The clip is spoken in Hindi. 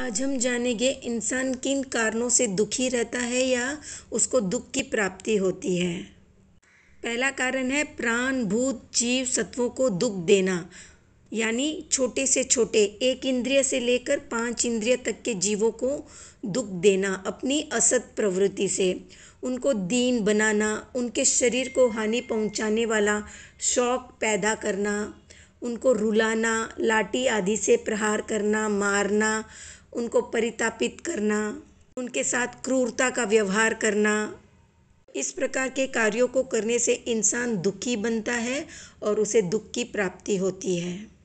आज हम जानेंगे इंसान किन कारणों से दुखी रहता है या उसको दुख की प्राप्ति होती है पहला कारण है प्राण भूत जीव सत्वों को दुख देना यानी छोटे से छोटे एक इंद्रिय से लेकर पांच इंद्रिय तक के जीवों को दुख देना अपनी असत प्रवृत्ति से उनको दीन बनाना उनके शरीर को हानि पहुंचाने वाला शौक पैदा करना उनको रुलाना लाठी आदि से प्रहार करना मारना उनको परितापित करना उनके साथ क्रूरता का व्यवहार करना इस प्रकार के कार्यों को करने से इंसान दुखी बनता है और उसे दुख की प्राप्ति होती है